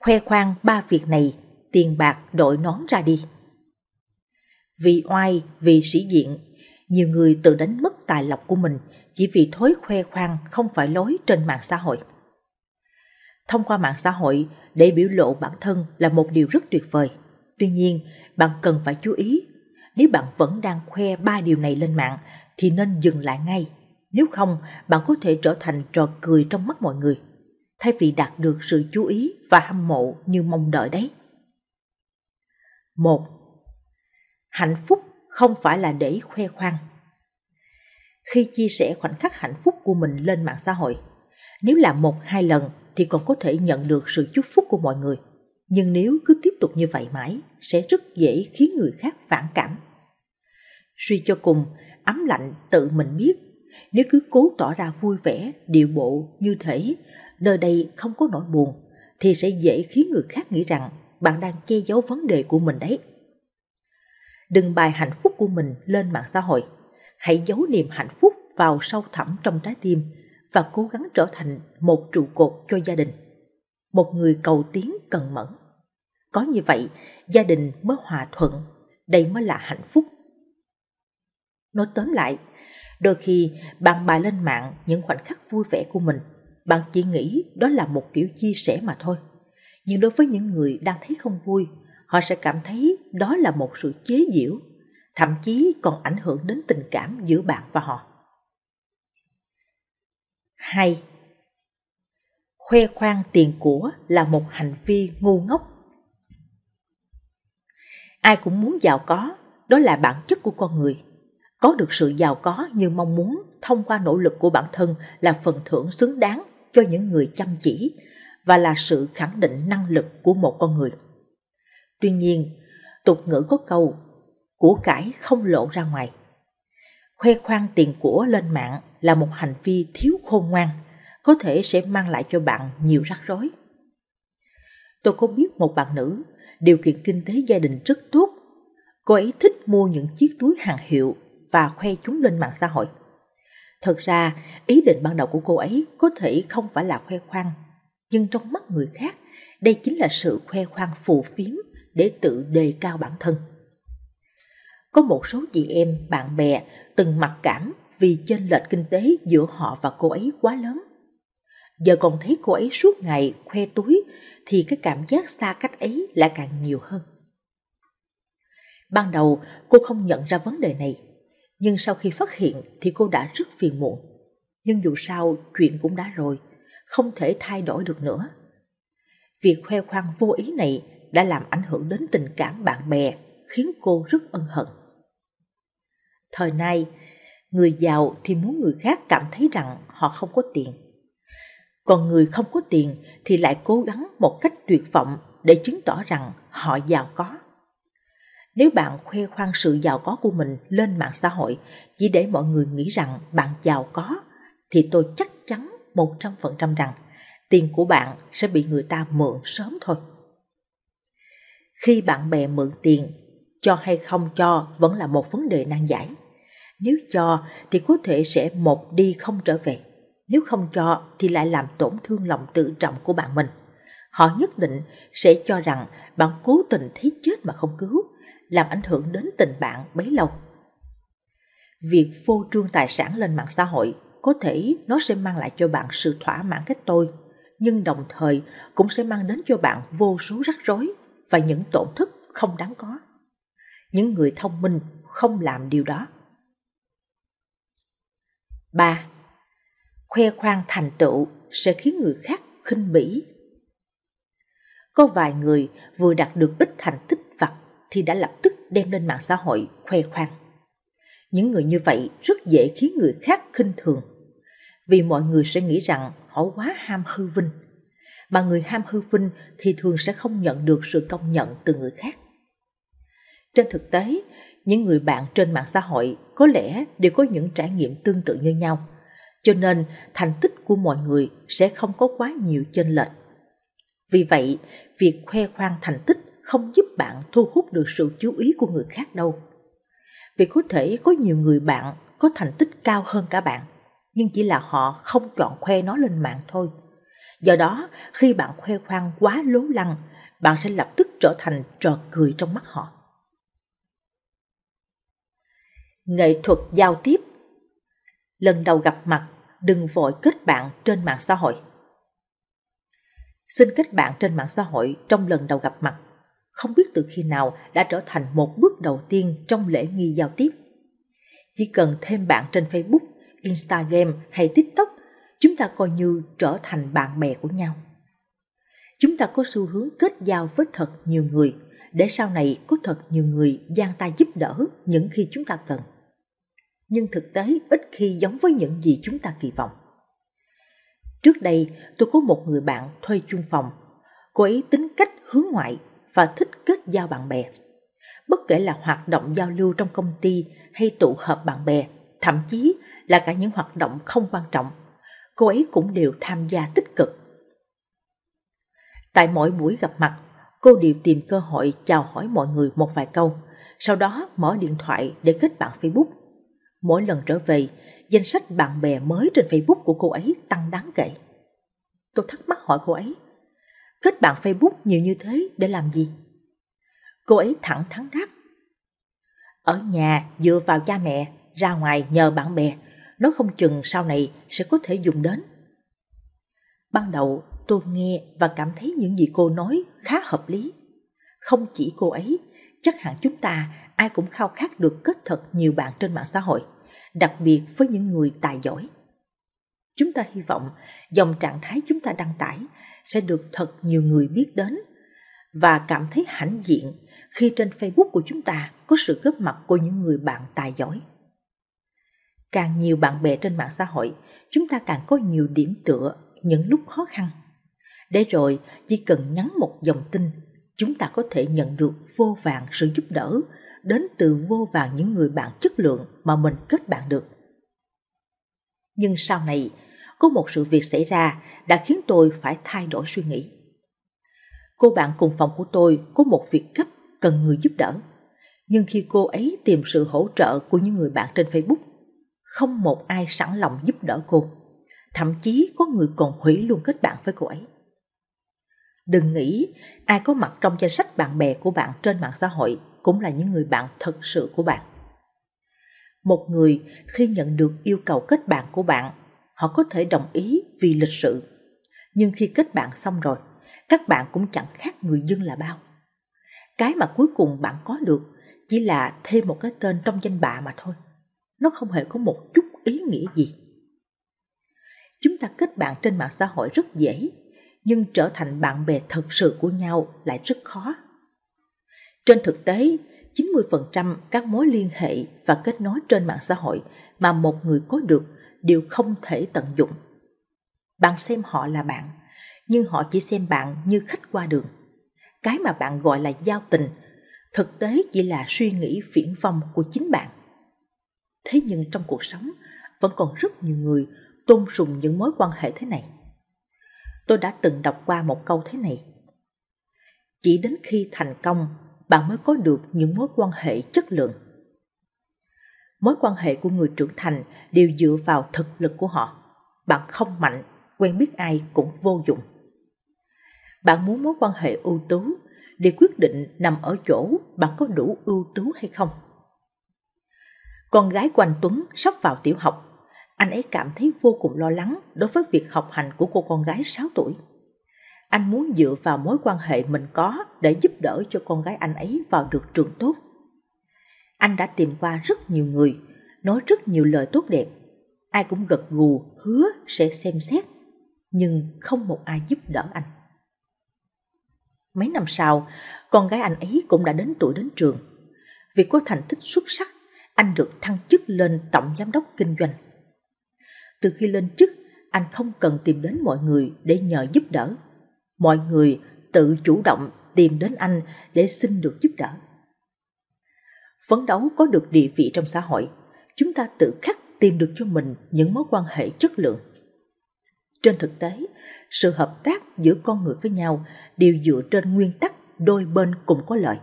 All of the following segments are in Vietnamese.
khoe khoang ba việc này, tiền bạc đội nón ra đi. Vì oai, vì sĩ diện, nhiều người tự đánh mất tài lộc của mình chỉ vì thối khoe khoang không phải lối trên mạng xã hội. Thông qua mạng xã hội để biểu lộ bản thân là một điều rất tuyệt vời. Tuy nhiên, bạn cần phải chú ý, nếu bạn vẫn đang khoe ba điều này lên mạng thì nên dừng lại ngay. Nếu không, bạn có thể trở thành trò cười trong mắt mọi người thay vì đạt được sự chú ý và hâm mộ như mong đợi đấy. Một, Hạnh phúc không phải là để khoe khoang. Khi chia sẻ khoảnh khắc hạnh phúc của mình lên mạng xã hội, nếu làm một hai lần thì còn có thể nhận được sự chúc phúc của mọi người. Nhưng nếu cứ tiếp tục như vậy mãi, sẽ rất dễ khiến người khác phản cảm. Suy cho cùng, ấm lạnh tự mình biết, nếu cứ cố tỏ ra vui vẻ, điệu bộ như thế nơi đây không có nỗi buồn, thì sẽ dễ khiến người khác nghĩ rằng bạn đang che giấu vấn đề của mình đấy. Đừng bài hạnh phúc của mình lên mạng xã hội. Hãy giấu niềm hạnh phúc vào sâu thẳm trong trái tim và cố gắng trở thành một trụ cột cho gia đình. Một người cầu tiến cần mẫn. Có như vậy, gia đình mới hòa thuận, đây mới là hạnh phúc. Nói tóm lại, đôi khi bạn bài lên mạng những khoảnh khắc vui vẻ của mình – bạn chỉ nghĩ đó là một kiểu chia sẻ mà thôi. Nhưng đối với những người đang thấy không vui, họ sẽ cảm thấy đó là một sự chế giễu, thậm chí còn ảnh hưởng đến tình cảm giữa bạn và họ. hai Khoe khoang tiền của là một hành vi ngu ngốc. Ai cũng muốn giàu có, đó là bản chất của con người. Có được sự giàu có như mong muốn thông qua nỗ lực của bản thân là phần thưởng xứng đáng cho những người chăm chỉ và là sự khẳng định năng lực của một con người. Tuy nhiên, tục ngữ có câu của cải không lộ ra ngoài. Khoe khoang tiền của lên mạng là một hành vi thiếu khôn ngoan, có thể sẽ mang lại cho bạn nhiều rắc rối. Tôi có biết một bạn nữ, điều kiện kinh tế gia đình rất tốt. Cô ấy thích mua những chiếc túi hàng hiệu và khoe chúng lên mạng xã hội. Thật ra, ý định ban đầu của cô ấy có thể không phải là khoe khoang, nhưng trong mắt người khác, đây chính là sự khoe khoang phù phiếm để tự đề cao bản thân. Có một số chị em, bạn bè từng mặc cảm vì chênh lệch kinh tế giữa họ và cô ấy quá lớn. Giờ còn thấy cô ấy suốt ngày khoe túi thì cái cảm giác xa cách ấy lại càng nhiều hơn. Ban đầu cô không nhận ra vấn đề này, nhưng sau khi phát hiện thì cô đã rất phiền muộn. Nhưng dù sao, chuyện cũng đã rồi, không thể thay đổi được nữa. Việc khoe khoang vô ý này đã làm ảnh hưởng đến tình cảm bạn bè, khiến cô rất ân hận. Thời nay, người giàu thì muốn người khác cảm thấy rằng họ không có tiền. Còn người không có tiền thì lại cố gắng một cách tuyệt vọng để chứng tỏ rằng họ giàu có nếu bạn khoe khoang sự giàu có của mình lên mạng xã hội chỉ để mọi người nghĩ rằng bạn giàu có, thì tôi chắc chắn 100% rằng tiền của bạn sẽ bị người ta mượn sớm thôi. Khi bạn bè mượn tiền, cho hay không cho vẫn là một vấn đề nan giải. Nếu cho thì có thể sẽ một đi không trở về. Nếu không cho thì lại làm tổn thương lòng tự trọng của bạn mình. Họ nhất định sẽ cho rằng bạn cố tình thấy chết mà không cứu, làm ảnh hưởng đến tình bạn bấy lâu. Việc phô trương tài sản lên mạng xã hội có thể nó sẽ mang lại cho bạn sự thỏa mãn cái tôi, nhưng đồng thời cũng sẽ mang đến cho bạn vô số rắc rối và những tổn thất không đáng có. Những người thông minh không làm điều đó. 3. Khoe khoang thành tựu sẽ khiến người khác khinh bỉ. Có vài người vừa đạt được ít thành tích thì đã lập tức đem lên mạng xã hội khoe khoang. Những người như vậy rất dễ khiến người khác khinh thường, vì mọi người sẽ nghĩ rằng họ quá ham hư vinh, mà người ham hư vinh thì thường sẽ không nhận được sự công nhận từ người khác. Trên thực tế, những người bạn trên mạng xã hội có lẽ đều có những trải nghiệm tương tự như nhau, cho nên thành tích của mọi người sẽ không có quá nhiều chênh lệch. Vì vậy, việc khoe khoang thành tích không giúp bạn thu hút được sự chú ý của người khác đâu. Vì có thể có nhiều người bạn có thành tích cao hơn cả bạn, nhưng chỉ là họ không chọn khoe nó lên mạng thôi. Do đó, khi bạn khoe khoang quá lố lăng, bạn sẽ lập tức trở thành trò cười trong mắt họ. Nghệ thuật giao tiếp Lần đầu gặp mặt, đừng vội kết bạn trên mạng xã hội. Xin kết bạn trên mạng xã hội trong lần đầu gặp mặt không biết từ khi nào đã trở thành một bước đầu tiên trong lễ nghi giao tiếp. Chỉ cần thêm bạn trên Facebook, Instagram hay TikTok, chúng ta coi như trở thành bạn bè của nhau. Chúng ta có xu hướng kết giao với thật nhiều người để sau này có thật nhiều người gian tay giúp đỡ những khi chúng ta cần. Nhưng thực tế ít khi giống với những gì chúng ta kỳ vọng. Trước đây, tôi có một người bạn thuê chung phòng. Cô ấy tính cách hướng ngoại và thích kết giao bạn bè. Bất kể là hoạt động giao lưu trong công ty hay tụ họp bạn bè, thậm chí là cả những hoạt động không quan trọng, cô ấy cũng đều tham gia tích cực. Tại mỗi buổi gặp mặt, cô đều tìm cơ hội chào hỏi mọi người một vài câu, sau đó mở điện thoại để kết bạn Facebook. Mỗi lần trở về, danh sách bạn bè mới trên Facebook của cô ấy tăng đáng kể. Tôi thắc mắc hỏi cô ấy, Kết bạn Facebook nhiều như thế để làm gì? Cô ấy thẳng thắn đáp. Ở nhà dựa vào cha mẹ, ra ngoài nhờ bạn bè, nó không chừng sau này sẽ có thể dùng đến. Ban đầu tôi nghe và cảm thấy những gì cô nói khá hợp lý. Không chỉ cô ấy, chắc hẳn chúng ta ai cũng khao khát được kết thật nhiều bạn trên mạng xã hội, đặc biệt với những người tài giỏi. Chúng ta hy vọng dòng trạng thái chúng ta đăng tải sẽ được thật nhiều người biết đến và cảm thấy hãnh diện khi trên Facebook của chúng ta có sự góp mặt của những người bạn tài giỏi. Càng nhiều bạn bè trên mạng xã hội, chúng ta càng có nhiều điểm tựa những lúc khó khăn. Để rồi, chỉ cần nhắn một dòng tin, chúng ta có thể nhận được vô vàng sự giúp đỡ đến từ vô vàng những người bạn chất lượng mà mình kết bạn được. Nhưng sau này, có một sự việc xảy ra đã khiến tôi phải thay đổi suy nghĩ. Cô bạn cùng phòng của tôi có một việc gấp cần người giúp đỡ. Nhưng khi cô ấy tìm sự hỗ trợ của những người bạn trên Facebook, không một ai sẵn lòng giúp đỡ cô. Thậm chí có người còn hủy luôn kết bạn với cô ấy. Đừng nghĩ ai có mặt trong danh sách bạn bè của bạn trên mạng xã hội cũng là những người bạn thật sự của bạn. Một người khi nhận được yêu cầu kết bạn của bạn họ có thể đồng ý vì lịch sự nhưng khi kết bạn xong rồi các bạn cũng chẳng khác người dân là bao cái mà cuối cùng bạn có được chỉ là thêm một cái tên trong danh bạ mà thôi nó không hề có một chút ý nghĩa gì chúng ta kết bạn trên mạng xã hội rất dễ nhưng trở thành bạn bè thật sự của nhau lại rất khó trên thực tế 90% các mối liên hệ và kết nối trên mạng xã hội mà một người có được đều không thể tận dụng. Bạn xem họ là bạn, nhưng họ chỉ xem bạn như khách qua đường. Cái mà bạn gọi là giao tình, thực tế chỉ là suy nghĩ phiển vong của chính bạn. Thế nhưng trong cuộc sống, vẫn còn rất nhiều người tôn sùng những mối quan hệ thế này. Tôi đã từng đọc qua một câu thế này. Chỉ đến khi thành công, bạn mới có được những mối quan hệ chất lượng mối quan hệ của người trưởng thành đều dựa vào thực lực của họ bạn không mạnh quen biết ai cũng vô dụng bạn muốn mối quan hệ ưu tú để quyết định nằm ở chỗ bạn có đủ ưu tú hay không con gái của anh tuấn sắp vào tiểu học anh ấy cảm thấy vô cùng lo lắng đối với việc học hành của cô con gái 6 tuổi. Anh muốn dựa vào mối quan hệ mình có để giúp đỡ cho con gái anh ấy vào được trường tốt anh đã tìm qua rất nhiều người, nói rất nhiều lời tốt đẹp. Ai cũng gật gù, hứa sẽ xem xét, nhưng không một ai giúp đỡ anh. Mấy năm sau, con gái anh ấy cũng đã đến tuổi đến trường. Vì có thành tích xuất sắc, anh được thăng chức lên tổng giám đốc kinh doanh. Từ khi lên chức, anh không cần tìm đến mọi người để nhờ giúp đỡ. Mọi người tự chủ động tìm đến anh để xin được giúp đỡ phấn đấu có được địa vị trong xã hội, chúng ta tự khắc tìm được cho mình những mối quan hệ chất lượng. Trên thực tế, sự hợp tác giữa con người với nhau đều dựa trên nguyên tắc đôi bên cùng có lợi.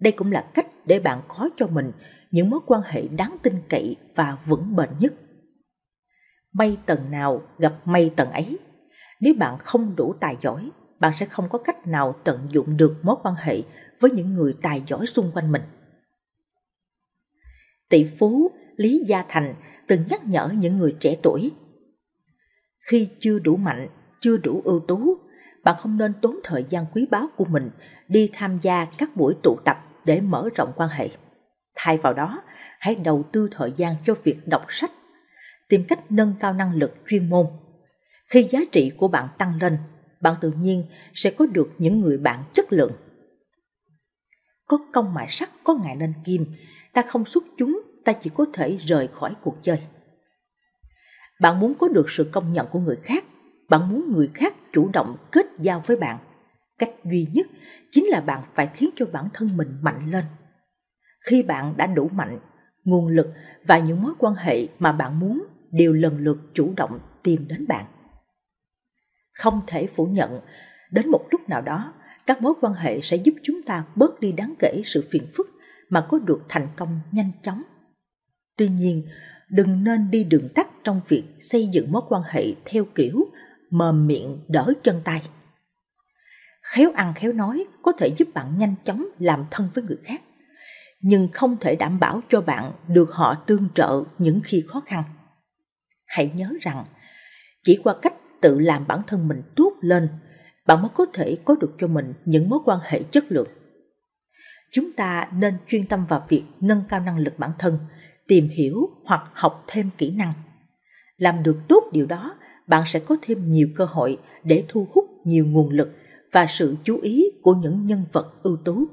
Đây cũng là cách để bạn có cho mình những mối quan hệ đáng tin cậy và vững bền nhất. May tầng nào gặp may tầng ấy. Nếu bạn không đủ tài giỏi, bạn sẽ không có cách nào tận dụng được mối quan hệ với những người tài giỏi xung quanh mình tỷ phú Lý Gia Thành từng nhắc nhở những người trẻ tuổi. Khi chưa đủ mạnh, chưa đủ ưu tú, bạn không nên tốn thời gian quý báu của mình đi tham gia các buổi tụ tập để mở rộng quan hệ. Thay vào đó, hãy đầu tư thời gian cho việc đọc sách, tìm cách nâng cao năng lực chuyên môn. Khi giá trị của bạn tăng lên, bạn tự nhiên sẽ có được những người bạn chất lượng. Có công mà sắt có ngày nên kim, ta không xuất chúng, ta chỉ có thể rời khỏi cuộc chơi. Bạn muốn có được sự công nhận của người khác, bạn muốn người khác chủ động kết giao với bạn. Cách duy nhất chính là bạn phải khiến cho bản thân mình mạnh lên. Khi bạn đã đủ mạnh, nguồn lực và những mối quan hệ mà bạn muốn đều lần lượt chủ động tìm đến bạn. Không thể phủ nhận, đến một lúc nào đó, các mối quan hệ sẽ giúp chúng ta bớt đi đáng kể sự phiền phức mà có được thành công nhanh chóng. Tuy nhiên, đừng nên đi đường tắt trong việc xây dựng mối quan hệ theo kiểu mồm miệng đỡ chân tay. Khéo ăn khéo nói có thể giúp bạn nhanh chóng làm thân với người khác, nhưng không thể đảm bảo cho bạn được họ tương trợ những khi khó khăn. Hãy nhớ rằng, chỉ qua cách tự làm bản thân mình tốt lên, bạn mới có thể có được cho mình những mối quan hệ chất lượng chúng ta nên chuyên tâm vào việc nâng cao năng lực bản thân tìm hiểu hoặc học thêm kỹ năng làm được tốt điều đó bạn sẽ có thêm nhiều cơ hội để thu hút nhiều nguồn lực và sự chú ý của những nhân vật ưu tú